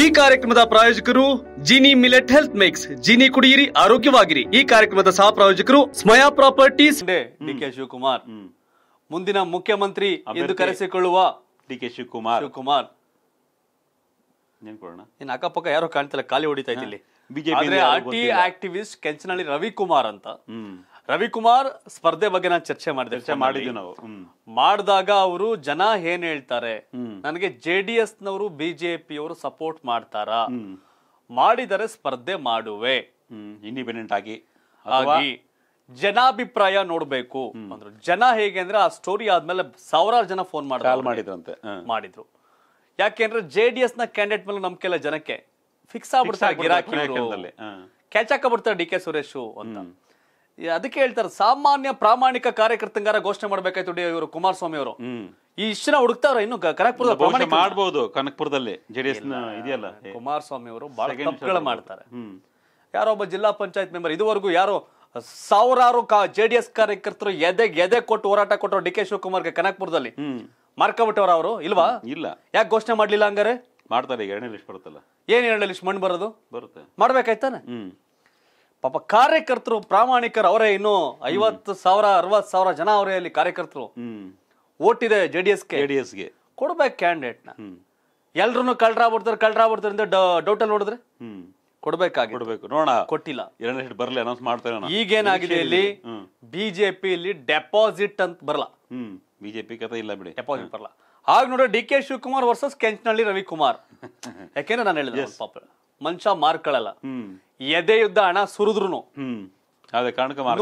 ಈ ಕಾರ್ಯಕ್ರಮದ ಪ್ರಾಯೋಜಕರು Jini millet health mix Jini ಕುಡಿಯಿರಿ ಆರೋಗ್ಯವಾಗಿರಿ ಈ ಕಾರ್ಯಕ್ರಮದ ಸಹ ಪ್ರಾಯೋಜಕರು Smaya properties D K Shivakumar ಮುಂದಿನ ಮುಖ್ಯಮಂತ್ರಿ ಎಂದು ಕರೆಸಿಕೊಳ್ಳುವ ಡಿ ಕೆ ಶಿವಕುಮಾರ್ ಶಿವಕುಮಾರ್ ಕೊಡೋಣ ಅಕ್ಕಪಕ್ಕ ಯಾರೋ ಕಾಣ್ತಿಲ್ಲ ಖಾಲಿ ಹೊಡಿತಾ ಇಲ್ಲಿ ಬಿಜೆಪಿ ಟಿ ಆಕ್ಟಿವಿಸ್ಟ್ ಕೆಂಚನಹಳ್ಳಿ ರವಿಕುಮಾರ್ ಅಂತ ರವಿಕುಮಾರ್ ಸ್ಪರ್ಧೆ ಬಗ್ಗೆ ನಾನು ಚರ್ಚೆ ಮಾಡಿದೆ ಚರ್ಚೆ ಮಾಡಿದ್ವಿ ನಾವು ಮಾಡಿದಾಗ ಅವರು ಜನ ಏನ್ ಹೇಳ್ತಾರೆ ನನಗೆ ಜೆ ಡಿ ಎಸ್ ನವರು ಬಿಜೆಪಿ ಅವರು ಸಪೋರ್ಟ್ ಮಾಡ್ತಾರಾ ಮಾಡಿದರೆ ಸ್ಪರ್ಧೆ ಮಾಡುವೆ ಇಂಡಿಪೆಂಡೆಂಟ್ ಆಗಿ ಜನಾಭಿಪ್ರಾಯ ನೋಡ್ಬೇಕು ಅಂದ್ರು ಜನ ಹೇಗೆ ಅಂದ್ರೆ ಆ ಸ್ಟೋರಿ ಆದ್ಮೇಲೆ ಸಾವಿರಾರು ಜನ ಫೋನ್ ಮಾಡಿದ್ರಂತೆ ಮಾಡಿದ್ರು ಯಾಕೆಂದ್ರೆ ಜೆ ಡಿ ಎಸ್ ನ ಕ್ಯಾಂಡಿಡೇಟ್ ಮೇಲೆ ನಮ್ಕೆಲ್ಲ ಜನಕ್ಕೆ ಫಿಕ್ಸ್ ಆಗ್ಬಿಡ್ತಾರೆ ಗಿರಾಕಿ ಕ್ಯಾಚ್ ಹಾಕಬಿಡ್ತಾರೆ ಡಿ ಕೆ ಸುರೇಶು ಅಂತ ಅದಕ್ಕೆ ಹೇಳ್ತಾರೆ ಸಾಮಾನ್ಯ ಪ್ರಾಮಾಣಿಕ ಕಾರ್ಯಕರ್ತಂಗಾರ ಘೋಷಣೆ ಮಾಡ್ಬೇಕಾಯ್ತು ಡಿ ಇವರು ಕುಮಾರಸ್ವಾಮಿ ಅವರು ಈ ಇಷ್ಟನ ಹುಡುಕ್ತಾವ್ರ ಇನ್ನು ಕನಕಪುರದ ಪ್ರಮಾಣ ಮಾಡಬಹುದು ಕನಕಪುರದಲ್ಲಿ ಜೆಡಿಎಸ್ ಇದೆಯಲ್ಲ ಕುಮಾರಸ್ವಾಮಿ ಅವರು ಬಹಳ ತಪ್ಪುಗಳ ಮಾಡ್ತಾರೆ ಯಾರೊಬ್ಬ ಜಿಲ್ಲಾ ಪಂಚಾಯತ್ ಮೆಂಬರ್ ಇದುವರೆಗೂ ಯಾರು ಸಾವಿರಾರು ಜೆಡಿಎಸ್ ಕಾರ್ಯಕರ್ತರು ಎದೆ ಎದೆ ಕೊಟ್ಟು ಹೋರಾಟ ಕೊಟ್ಟರು ಡಿ ಕೆ ಶಿವಕುಮಾರ್ಗೆ ಕನಕಪುರದಲ್ಲಿ ಮಾರ್ಕಬಿಟ್ಟವ್ರ ಅವರು ಇಲ್ವಾ ಇಲ್ಲ ಯಾಕೆ ಘೋಷಣೆ ಮಾಡ್ಲಿಲ್ಲ ಹಂಗಾರೆ ಮಾಡ್ತಾರೆ ಈಗ ಎರಡನೇ ಲಿಸ್ಟ್ ಬರುತ್ತಲ್ಲ ಏನ್ ಎರಡನೇ ಲಿಸ್ಟ್ ಮಣ್ಣು ಬರೋದು ಬರುತ್ತೆ ಮಾಡ್ಬೇಕಾಯ್ತಾನೆ ಪಾಪ ಕಾರ್ಯಕರ್ತರು ಪ್ರಾಮಾಣಿಕರು ಅವರೇ ಇನ್ನು ಐವತ್ತು ಸಾವಿರ ಅರವತ್ ಸಾವಿರ ಜನ ಅವರೇ ಅಲ್ಲಿ ಕಾರ್ಯಕರ್ತರು ಇದೆ J D S J D ಎಸ್ಗೆ ಕೊಡ್ಬೇಕು ನ ಎಲ್ರು ಕಳ್ರಾಗ್ಬಿಡ್ತಾರೆ ಬಿಡ್ತಾರೆ ಅಂತ ಅಲ್ಲಿ ನೋಡಿದ್ರೆ ಕೊಡ್ಬೇಕಾಗಿ ಕೊಡ್ಬೇಕು ನೋಡ ಕೊಟ್ಟಿಲ್ಲ ಎರಡನೇ ಬರಲಿ ಅನೌನ್ಸ್ ಮಾಡ್ತಾರೆ ಈಗೇನಾಗಿದೆ ಇಲ್ಲಿ ಬಿಜೆಪಿ ಇಲ್ಲಿ ಡೆಪಾಸಿಟ್ ಅಂತ ಬರಲ್ಲ ಬಿಜೆಪಿ ಕಥೆ ಇಲ್ಲ ಬಿಡಿ ಡೆಪಾಸಿಟ್ ಬರಲ್ಲ ಹಾಗೆ ನೋಡ್ರಿ D K Shivakumar versus Kenchanahalli Ravikumar ಯಾಕೆಂದ್ರೆ ನಾನು ಹೇಳಿದೆ ಪಾಪ ಮನುಷ್ಯ ಮಾರ್ಕೊಳ್ಳಲ್ಲ ಎದೆ ಯುದ್ಧ ಹಣ ಸುರಿದ್ರು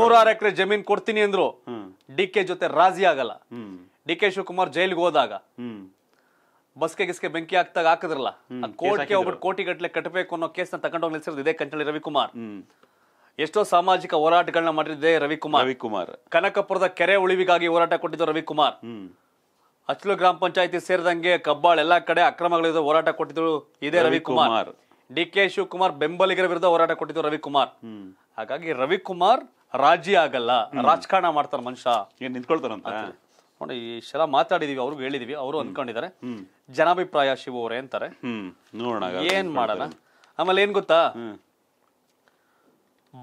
ನೂರಾರು ಎಕರೆ ಜಮೀನ್ ಕೊಡ್ತೀನಿ ಅಂದ್ರು ಡಿ ಕೆ ಜೊತೆ ರಾಜಿ ಆಗಲ್ಲ ಡಿ ಕೆ ಶಿವಕುಮಾರ್ ಜೈಲಿಗೆ ಹೋದಾಗ ಬಸ್ಗೆ ಗಿಸ್ಗೆ ಬೆಂಕಿ ಹಾಕ್ತಾಗ ಹಾಕಿದ್ರಲ್ಲ ಕೋರ್ಟ್ಗೆ ಒಬ್ಬರು ಕೋಟಿ ಗಟ್ಟಲೆ ಕಟ್ಟಬೇಕು ಅನ್ನೋ ಕೇಸ್ನ ತಗೊಂಡೋಗಿ ನಿಲ್ಸಿರೋದು ಇದೇ ಕಂಚಳಿ ರವಿಕುಮಾರ್ ಎಷ್ಟೋ ಸಾಮಾಜಿಕ ಹೋರಾಟಗಳನ್ನ ಮಾಡಿದ್ದೆ ರವಿಕುಮಾರ್ ರವಿಕುಮಾರ್ ಕನಕಪುರದ ಕೆರೆ ಉಳಿವಿಗಾಗಿ ಹೋರಾಟ ಕೊಟ್ಟಿದ್ದು ರವಿಕುಮಾರ್ ಅಚ್ಲು ಗ್ರಾಮ ಪಂಚಾಯತಿ ಸೇರಿದಂಗೆ ಕಬ್ಬಾಳ್ ಎಲ್ಲಾ ಕಡೆ ಅಕ್ರಮಗಳಿದ್ದು ಹೋರಾಟ ಕೊಟ್ಟಿದ್ರು ಇದೇ ರವಿಕುಮಾರ್ ಡಿ ಕೆ ಶಿವಕುಮಾರ್ ಬೆಂಬಲಿಗರ ವಿರುದ್ಧ ಹೋರಾಟ ಕೊಟ್ಟಿದ್ದು ರವಿಕುಮಾರ್ ಹಾಗಾಗಿ ರವಿಕುಮಾರ್ ರಾಜಿ ಆಗಲ್ಲ ರಾಜಕಾರಣ ಮಾಡ್ತಾರ ಮನುಷ್ಯ ಏನ್ ನಿಂತ್ಕೊಳ್ತಾರಂತ ನೋಡಿ ಇಷ್ಟೆಲ್ಲ ಮಾತಾಡಿದೀವಿ ಅವ್ರಿಗೂ ಹೇಳಿದೀವಿ ಅವರು ಅನ್ಕೊಂಡಿದ್ದಾರೆ ಜನಾಭಿಪ್ರಾಯ ಶಿವ ಅವರೇ ಅಂತಾರೆ ಏನ್ ಮಾಡಲ್ಲ ಆಮೇಲೆ ಏನ್ ಗೊತ್ತಾ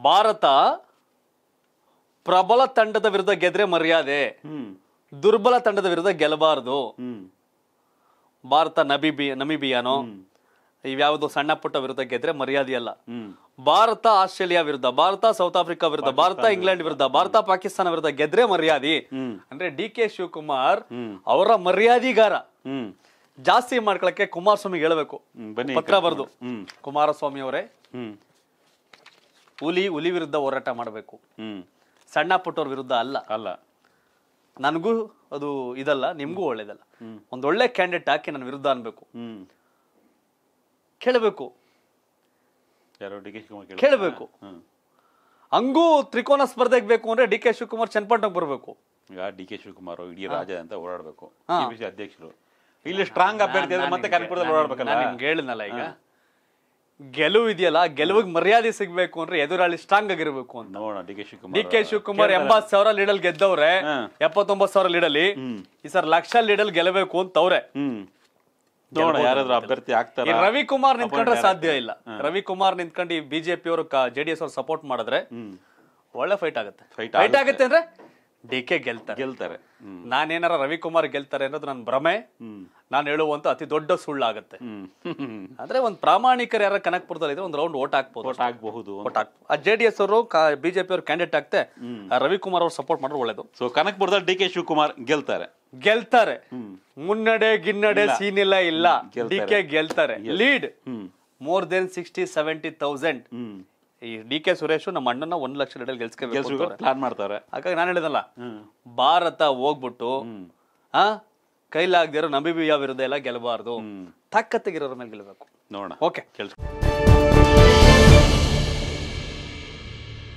ಭಾರತ ಪ್ರಬಲ ತಂಡದ ವಿರುದ್ಧ ಗೆದ್ರೆ ಮರ್ಯಾದೆ ದುರ್ಬಲ ತಂಡದ ವಿರುದ್ಧ ಗೆಲ್ಲಬಾರದು ಭಾರತ ನಬಿಬಿ ನಮಿಬಿಯಾನೋ ಇವ್ಯಾವುದು ಸಣ್ಣ ಪುಟ್ಟ ವಿರುದ್ಧ ಗೆದ್ರೆ ಅಲ್ಲ ಭಾರತ ಆಸ್ಟ್ರೇಲಿಯಾ ವಿರುದ್ಧ ಭಾರತ ಸೌತ್ ಆಫ್ರಿಕಾ ವಿರುದ್ಧ ಭಾರತ ಇಂಗ್ಲೆಂಡ್ ವಿರುದ್ಧ ಭಾರತ ಪಾಕಿಸ್ತಾನ ವಿರುದ್ಧ ಗೆದ್ರೆ ಮರ್ಯಾದಿ ಅಂದ್ರೆ ಡಿ ಕೆ ಶಿವಕುಮಾರ್ ಅವರ ಮರ್ಯಾದಿಗಾರ ಜಾಸ್ತಿ ಮಾಡ್ಕೊಳಕ್ಕೆ ಕುಮಾರಸ್ವಾಮಿ ಹೇಳಬೇಕು ಪತ್ರ ಬರೆದು ಕುಮಾರಸ್ವಾಮಿ ಅವರೇ ಹುಲಿ ಹುಲಿ ವಿರುದ್ಧ ಹೋರಾಟ ಮಾಡಬೇಕು ಸಣ್ಣ ಪುಟ್ಟವ್ರ ವಿರುದ್ಧ ಅಲ್ಲ ಅಲ್ಲ ನನಗೂ ಅದು ಇದಲ್ಲ ನಿಮ್ಗೂ ಒಳ್ಳೇದಲ್ಲ ಒಂದೊಳ್ಳೆ ಕ್ಯಾಂಡಿಡೇಟ್ ಹಾಕಿ ನನ್ನ ವಿರುದ್ಧ ಅನ್ಬೇಕು ಕೇಳಬೇಕು ಕೇಳಬೇಕು ಹಂಗೂ ತ್ರಿಕೋನ ಸ್ಪರ್ಧೆಗೆ ಬೇಕು ಅಂದ್ರೆ ಡಿ ಕೆ ಶಿವಕುಮಾರ್ ಚನ್ನಪಟ್ಟಣಕ್ಕೆ ಬರಬೇಕು ಈಗ ಡಿ ಕೆ ಶಿವಕುಮಾರ್ ಇಡೀ ರಾಜ್ಯ ಅಂತ ಓಡಾಡಬೇಕು ಬಿಜೆಪಿ ಅಧ್ಯಕ್ಷರು ಇಲ್ಲಿ ಸ್ಟ್ರಾಂಗ್ ಅಭ್ಯರ್ಥಿ ಅಂದ್ರೆ ಮತ್ತೆ ಕನಕಪುರದಲ್ಲಿ ಓಡಾಡಬೇಕಲ್ಲ ನಿಮ್ಗೆ ಹೇಳಿದ್ನಲ್ಲ ಈಗ ಗೆಲುವು ಇದೆಯಲ್ಲ ಗೆಲುವಿಗೆ ಮರ್ಯಾದೆ ಸಿಗ್ಬೇಕು ಅಂದ್ರೆ ಎದುರಾಳಿ ಸ್ಟ್ರಾಂಗ್ ಆಗಿರ್ಬೇಕು ಅಂತ ನೋಡೋಣ D K Shivakumar D K Shivakumar ಎಂಬತ್ ಸಾವಿರ ಲೀಡಲ್ ಗೆದ್ದವ್ರೆ ಎಪ್ಪತ್ತೊಂಬತ್ ಸಾವಿರ ಲೀಡಲ್ಲಿ ಈ ಸರ್ ಲಕ್ಷ ಲೀಡಲ್ ಗೆಲ್ಲಬೇಕು ಅಂತವ್ರೆ ಯಾರಾದ್ರು ಅಭ್ಯರ್ಥಿ ಆಗ್ತಾರೆ ರವಿಕುಮಾರ್ ನಿಂತ್ಕೊಂಡ್ರೆ ಸಾಧ್ಯ ಇಲ್ಲ ರವಿಕುಮಾರ್ ನಿಂತ್ಕೊಂಡು ಈ ಬಿಜೆಪಿ ಅವರು ಜೆಡಿಎಸ್ ಅವ್ರು ಸಪೋರ್ಟ್ ಮಾಡಿದ್ರೆ ಒಳ್ಳೆ ಫೈಟ್ ಆಗುತ್ತೆ ಫೈಟ್ ಆಗುತ್ತೆ ಅಂದ್ರೆ ಡಿ ಕೆ ಗೆಲ್ತಾರೆ ಗೆಲ್ತಾರೆ ನಾನೇನಾರ ರವಿಕುಮಾರ್ ಗೆಲ್ತಾರೆ ಅನ್ನೋದು ನನ್ ಭ್ರಮೆ ನಾನು ಹೇಳುವಂತ ಅತಿ ದೊಡ್ಡ ಆಗುತ್ತೆ ಆದ್ರೆ ಒಂದ್ ಪ್ರಾಮಾಣಿಕರು ಯಾರ ಕನಕ್ಪುರದಲ್ಲಿ ಇದ್ರೆ ಒಂದ್ ರೌಂಡ್ ಓಟ್ ಹಾಕ್ಬೋದು ಓಟ್ ಹಾಕ್ಬಹುದು ಓಟ್ ಆ ಜೆ ಡಿ ಎಸ್ ಅವರು ಬಿಜೆಪಿ ಅವರು ಕ್ಯಾಂಡಿಡೇಟ್ ಆಗ್ತೆ ರವಿಕುಮಾರ್ ಅವ್ರು ಸಪೋರ್ಟ್ ಮಾಡ್ರೆ ಒಳ್ಳೇದು ಸೊ ಕನಕ್ಪುರದಲ್ಲಿ ಡಿ ಕೆ ಶಿವಕುಮಾರ್ ಗೆಲ್ತಾರೆ ಗೆಲ್ತಾರೆ ಮುನ್ನಡೆ ಗಿನ್ನಡೆ ಸೀನ್ ಇಲ್ಲ ಇಲ್ಲ ಡಿ ಕೆ ಗೆಲ್ತಾರೆ lead more than sixty seventy thousand ಈ ಡಿ ಕೆ ಸುರೇಶ್ ನಮ್ಮ ಅಣ್ಣನ ಒಂದ್ ಲಕ್ಷ ಲೀಡಲ್ಲಿ ಗೆಲ್ಸ್ಕೊಂಡು ಪ್ಲಾನ್ ಮಾಡ್ತಾರೆ ಹಾಗಾಗಿ ನಾನು ಹೇಳಿದಲ್ಲ ಭಾರತ ಹೋಗ್ಬಿಟ್ಟು ಆ ಕೈಲಾಗದಿರೋ ನಬಿಬಿಯ ವಿರುದ್ಧ ಎಲ್ಲ ಗೆಲ್ಲಬಾರ್ದು ತಾಕತ್ತಿಗಿರೋರ ಮೇಲೆ ಗೆಲ್ಲಬೇಕು ನೋಡೋಣ ಓಕೆ